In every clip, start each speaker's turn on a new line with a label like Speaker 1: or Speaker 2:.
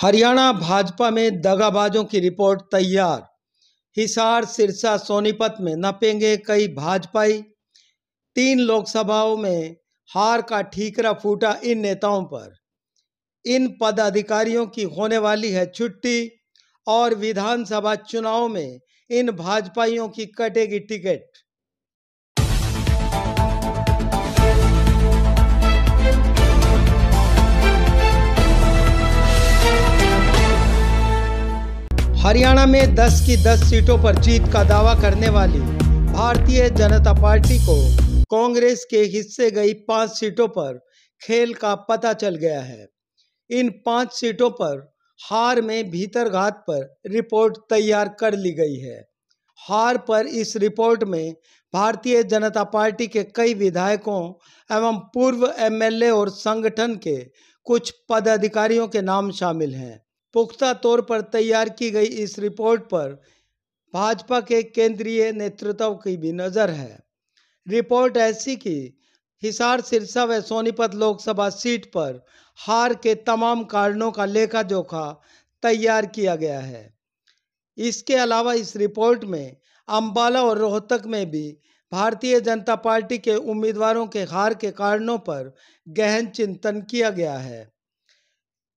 Speaker 1: हरियाणा भाजपा में दगाबाजों की रिपोर्ट तैयार हिसार सिरसा सोनीपत में नपेंगे कई भाजपाई तीन लोकसभाओं में हार का ठीकरा फूटा इन नेताओं पर इन पदाधिकारियों की होने वाली है छुट्टी और विधानसभा चुनाव में इन भाजपाइयों की कटेगी टिकट हरियाणा में 10 की 10 सीटों पर जीत का दावा करने वाली भारतीय जनता पार्टी को कांग्रेस के हिस्से गई पांच सीटों पर खेल का पता चल गया है इन पांच सीटों पर हार में भीतरघात पर रिपोर्ट तैयार कर ली गई है हार पर इस रिपोर्ट में भारतीय जनता पार्टी के कई विधायकों एवं पूर्व एमएलए और संगठन के कुछ पदाधिकारियों के नाम शामिल हैं पुख्ता तौर पर तैयार की गई इस रिपोर्ट पर भाजपा के केंद्रीय नेतृत्व की भी नज़र है रिपोर्ट ऐसी कि हिसार सिरसा व सोनीपत लोकसभा सीट पर हार के तमाम कारणों का लेखा जोखा तैयार किया गया है इसके अलावा इस रिपोर्ट में अंबाला और रोहतक में भी भारतीय जनता पार्टी के उम्मीदवारों के हार के कारणों पर गहन चिंतन किया गया है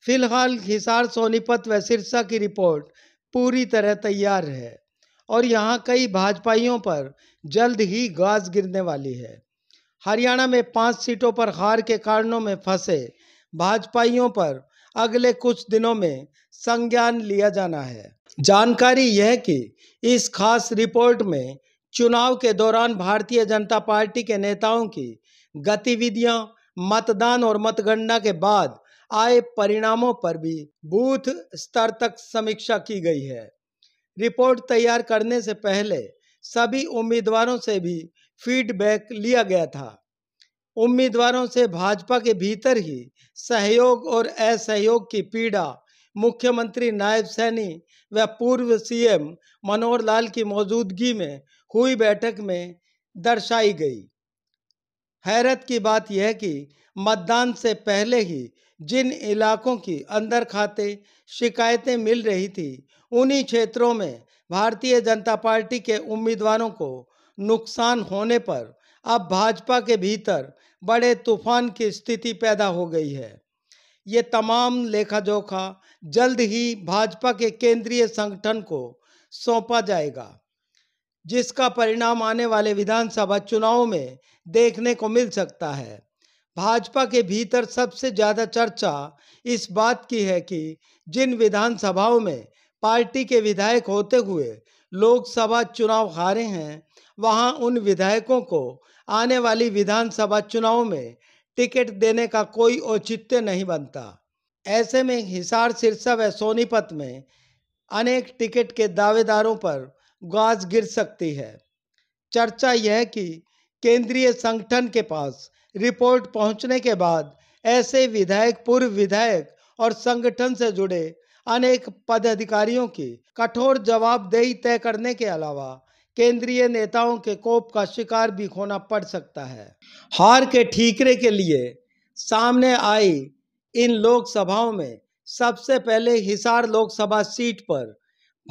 Speaker 1: फिलहाल हिसार सोनीपत व सिरसा की रिपोर्ट पूरी तरह तैयार है और यहाँ कई भाजपाइयों पर जल्द ही गाज गिरने वाली है हरियाणा में पांच सीटों पर हार के कारणों में फंसे भाजपाइयों पर अगले कुछ दिनों में संज्ञान लिया जाना है जानकारी यह कि इस खास रिपोर्ट में चुनाव के दौरान भारतीय जनता पार्टी के नेताओं की गतिविधियां मतदान और मतगणना के बाद आए परिणामों पर भी बूथ स्तर तक समीक्षा की गई है रिपोर्ट तैयार करने से पहले सभी उम्मीदवारों से भी फीडबैक लिया गया था उम्मीदवारों से भाजपा के भीतर ही सहयोग और असहयोग की पीड़ा मुख्यमंत्री नायब सैनी व पूर्व सीएम मनोहर लाल की मौजूदगी में हुई बैठक में दर्शाई गई हैरत की बात यह कि मतदान से पहले ही जिन इलाकों की अंदर खाते शिकायतें मिल रही थी उन्हीं क्षेत्रों में भारतीय जनता पार्टी के उम्मीदवारों को नुकसान होने पर अब भाजपा के भीतर बड़े तूफान की स्थिति पैदा हो गई है ये तमाम लेखा जोखा जल्द ही भाजपा के केंद्रीय संगठन को सौंपा जाएगा जिसका परिणाम आने वाले विधानसभा चुनाव में देखने को मिल सकता है भाजपा के भीतर सबसे ज़्यादा चर्चा इस बात की है कि जिन विधानसभाओं में पार्टी के विधायक होते हुए लोकसभा चुनाव हारे हैं वहां उन विधायकों को आने वाली विधानसभा चुनाव में टिकट देने का कोई औचित्य नहीं बनता ऐसे में हिसार सिरसा व सोनीपत में अनेक टिकट के दावेदारों पर गाज गिर सकती है चर्चा यह कि केंद्रीय संगठन के पास रिपोर्ट पहुंचने के बाद ऐसे विधायक पूर्व विधायक और संगठन से जुड़े अनेक पदाधिकारियों की कठोर जवाबदेही तय करने के अलावा केंद्रीय नेताओं के कोप का शिकार भी होना पड़ सकता है हार के ठीकरे के लिए सामने आई इन लोकसभाओं में सबसे पहले हिसार लोकसभा सीट पर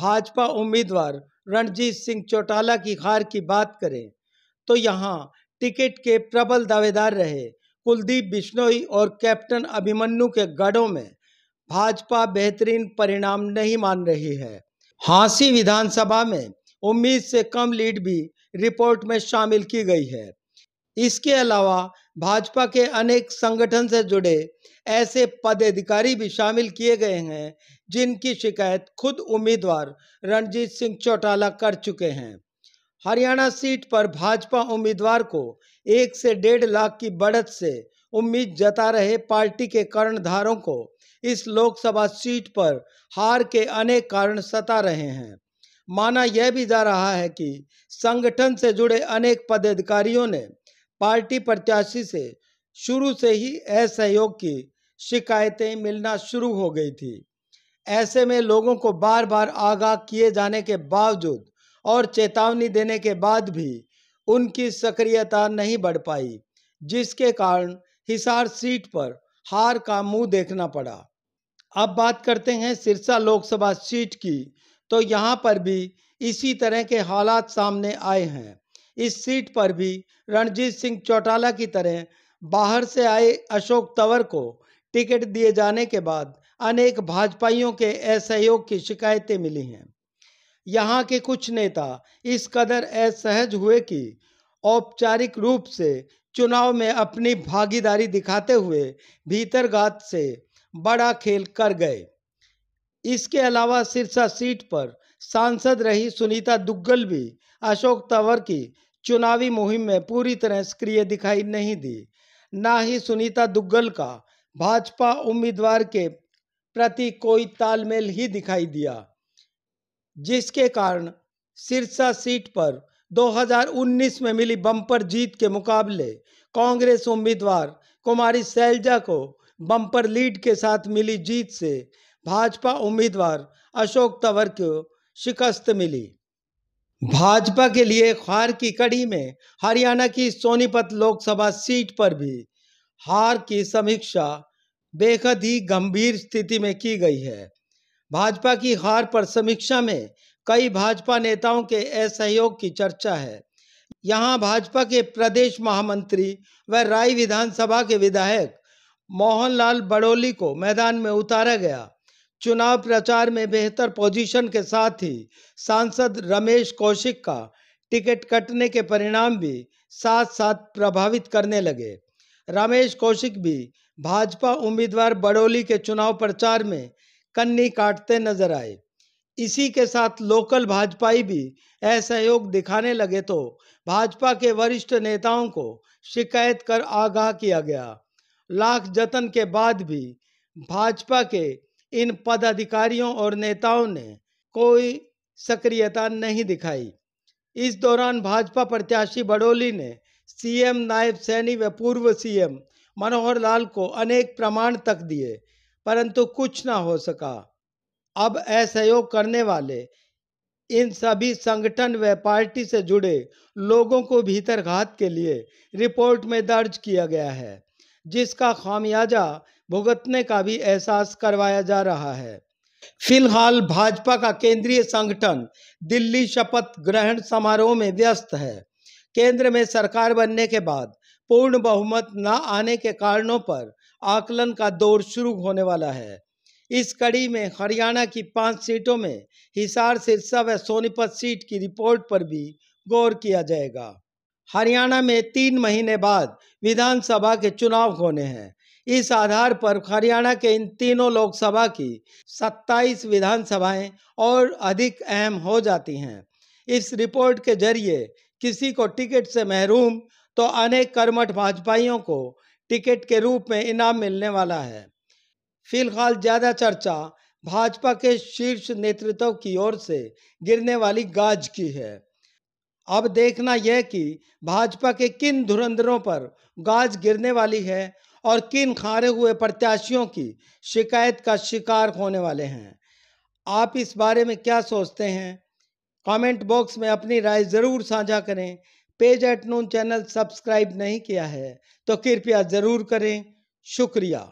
Speaker 1: भाजपा उम्मीदवार रणजीत सिंह चौटाला की हार की बात करें तो यहाँ टिकट के प्रबल दावेदार रहे कुलदीप बिश्नोई और कैप्टन अभिमन्यु के गढ़ों में भाजपा बेहतरीन परिणाम नहीं मान रही है हांसी विधानसभा में उम्मीद से कम लीड भी रिपोर्ट में शामिल की गई है इसके अलावा भाजपा के अनेक संगठन से जुड़े ऐसे पदाधिकारी भी शामिल किए गए हैं जिनकी शिकायत खुद उम्मीदवार रणजीत सिंह चौटाला कर चुके हैं हरियाणा सीट पर भाजपा उम्मीदवार को एक से डेढ़ लाख की बढ़त से उम्मीद जता रहे पार्टी के कर्णधारों को इस लोकसभा सीट पर हार के अनेक कारण सता रहे हैं माना यह भी जा रहा है कि संगठन से जुड़े अनेक पदाधिकारियों ने पार्टी प्रत्याशी से शुरू से ही असहयोग की शिकायतें मिलना शुरू हो गई थी ऐसे में लोगों को बार बार आगाह किए जाने के बावजूद और चेतावनी देने के बाद भी उनकी सक्रियता नहीं बढ़ पाई जिसके कारण हिसार सीट पर हार का मुंह देखना पड़ा अब बात करते हैं सिरसा लोकसभा सीट की तो यहाँ पर भी इसी तरह के हालात सामने आए हैं इस सीट पर भी रणजीत सिंह चौटाला की तरह बाहर से आए अशोक तंवर को टिकट दिए जाने के बाद अनेक भाजपाइयों के असहयोग की शिकायतें मिली हैं यहाँ के कुछ नेता इस कदर असहज हुए कि औपचारिक रूप से चुनाव में अपनी भागीदारी दिखाते हुए भीतरघात से बड़ा खेल कर गए इसके अलावा सिरसा सीट पर सांसद रही सुनीता दुग्गल भी अशोक तंवर की चुनावी मुहिम में पूरी तरह सक्रिय दिखाई नहीं दी ना ही सुनीता दुग्गल का भाजपा उम्मीदवार के प्रति कोई तालमेल ही दिखाई दिया जिसके कारण सिरसा सीट पर 2019 में मिली बम्पर जीत के मुकाबले कांग्रेस उम्मीदवार कुमारी सैलजा को बम्पर लीड के साथ मिली जीत से भाजपा उम्मीदवार अशोक तंवर को शिकस्त मिली भाजपा के लिए हार की कड़ी में हरियाणा की सोनीपत लोकसभा सीट पर भी हार की समीक्षा बेहद ही गंभीर स्थिति में की गई है भाजपा की हार पर समीक्षा में कई भाजपा नेताओं के असहयोग की चर्चा है यहां भाजपा के प्रदेश महामंत्री व राय विधानसभा के विधायक मोहनलाल बड़ोली को मैदान में उतारा गया चुनाव प्रचार में बेहतर पोजीशन के साथ ही सांसद रमेश कौशिक का टिकट कटने के परिणाम भी साथ साथ प्रभावित करने लगे रमेश कौशिक भी भाजपा उम्मीदवार बड़ोली के चुनाव प्रचार में कन्नी काटते नजर आए इसी के साथ लोकल भाजपाई भी असहयोग दिखाने लगे तो भाजपा के वरिष्ठ नेताओं को शिकायत कर आगाह किया गया लाख जतन के बाद भी भाजपा के इन पदाधिकारियों और नेताओं ने कोई सक्रियता नहीं दिखाई इस दौरान भाजपा प्रत्याशी बडोली ने सीएम नायब सैनी व पूर्व सीएम मनोहर लाल को अनेक प्रमाण तक दिए परंतु कुछ ना हो सका अब असहयोग करने वाले इन सभी संगठन व पार्टी से जुड़े लोगों को भीतर घात के लिए रिपोर्ट में दर्ज किया गया है जिसका खामियाजा भुगतने का भी एहसास करवाया जा रहा है फिलहाल भाजपा का केंद्रीय संगठन दिल्ली शपथ ग्रहण समारोह में व्यस्त है केंद्र में सरकार बनने के बाद पूर्ण बहुमत न आने के कारणों पर आकलन का दौर शुरू होने वाला है इस कड़ी में हरियाणा की पांच सीटों में हिसार सिरसा व सोनीपत सीट की रिपोर्ट पर भी गौर किया जाएगा हरियाणा में तीन महीने बाद विधानसभा के चुनाव होने हैं इस आधार पर हरियाणा के इन तीनों लोकसभा की 27 विधानसभाएं और अधिक अहम हो जाती हैं इस रिपोर्ट के जरिए किसी को टिकट से महरूम तो अनेक कर्मठ भाजपाइयों को टिकट के रूप में इनाम मिलने वाला है फिलहाल ज़्यादा चर्चा भाजपा के शीर्ष नेतृत्व की ओर से गिरने वाली गाज की है अब देखना यह कि भाजपा के किन धुरंधरों पर गाज गिरने वाली है और किन खारे हुए प्रत्याशियों की शिकायत का शिकार होने वाले हैं आप इस बारे में क्या सोचते हैं कमेंट बॉक्स में अपनी राय ज़रूर साझा करें page at noon channel subscribe नहीं किया है तो कृपया ज़रूर करें शुक्रिया